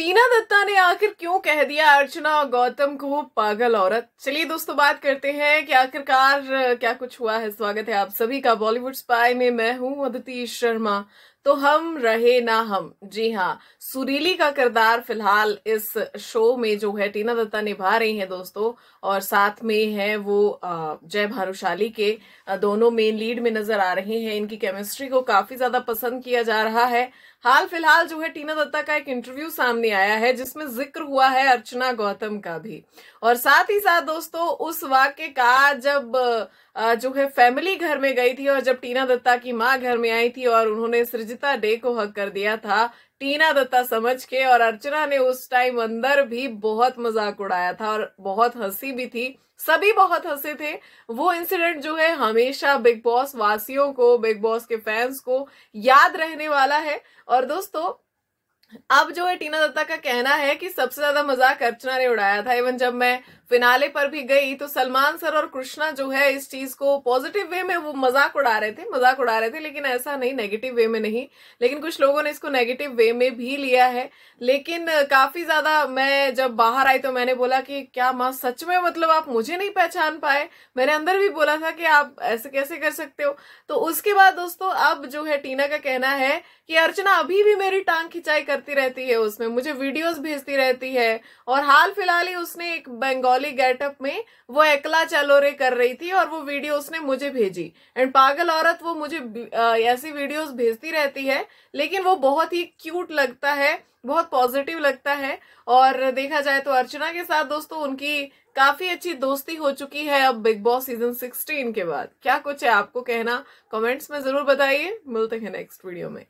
टीना दत्ता ने आखिर क्यों कह दिया अर्चना और गौतम को पागल औरत चलिए दोस्तों बात करते हैं कि आखिरकार क्या कुछ हुआ है स्वागत है आप सभी का बॉलीवुड स्पाई में मैं हूं अदिति शर्मा तो हम रहे ना हम जी हाँ सुरीली का किरदार फिलहाल इस शो में जो है टीना दत्ता निभा रही हैं दोस्तों और साथ में है वो जय भानुशाली के दोनों मेन लीड में नजर आ रहे हैं इनकी केमिस्ट्री को काफी ज्यादा पसंद किया जा रहा है हाल फिलहाल जो है टीना दत्ता का एक इंटरव्यू सामने आया है जिसमें जिक्र हुआ है अर्चना गौतम का भी और साथ ही साथ दोस्तों उस वाक्य का जब जो है फैमिली घर में गई थी और जब टीना दत्ता की माँ घर में आई थी और उन्होंने सृजिता डे को हक कर दिया था टीना दत्ता समझ के और अर्चना ने उस टाइम अंदर भी बहुत मजाक उड़ाया था और बहुत हंसी भी थी सभी बहुत हंसे थे वो इंसिडेंट जो है हमेशा बिग बॉस वासियों को बिग बॉस के फैंस को याद रहने वाला है और दोस्तों अब जो है टीना दत्ता का कहना है कि सबसे ज्यादा मजाक अर्चना ने उड़ाया था इवन जब मैं फिनाले पर भी गई तो सलमान सर और कृष्णा जो है इस चीज को पॉजिटिव वे में वो मजाक उड़ा रहे थे मजाक उड़ा रहे थे लेकिन ऐसा नहीं नेगेटिव वे में नहीं लेकिन कुछ लोगों ने इसको नेगेटिव वे में भी लिया है लेकिन काफी ज्यादा मैं जब बाहर आई तो मैंने बोला कि क्या माँ सच में मतलब आप मुझे नहीं पहचान पाए मैंने अंदर भी बोला था कि आप ऐसे कैसे कर सकते हो तो उसके बाद दोस्तों अब जो है टीना का कहना है कि अर्चना अभी भी मेरी टांग खिंचाई करती रहती है उसमें मुझे वीडियोस भेजती रहती है और हाल फिलहाल ही उसने एक बंगाली गेटअप में वो एकला चलो रे कर रही थी और वो वीडियो उसने मुझे भेजी एंड पागल औरत वो मुझे ऐसी वीडियोस भेजती रहती है लेकिन वो बहुत ही क्यूट लगता है बहुत पॉजिटिव लगता है और देखा जाए तो अर्चना के साथ दोस्तों उनकी काफी अच्छी दोस्ती हो चुकी है अब बिग बॉस सीजन 16 के बाद क्या कुछ है आपको कहना कमेंट्स में जरूर बताइए मिलते हैं नेक्स्ट वीडियो में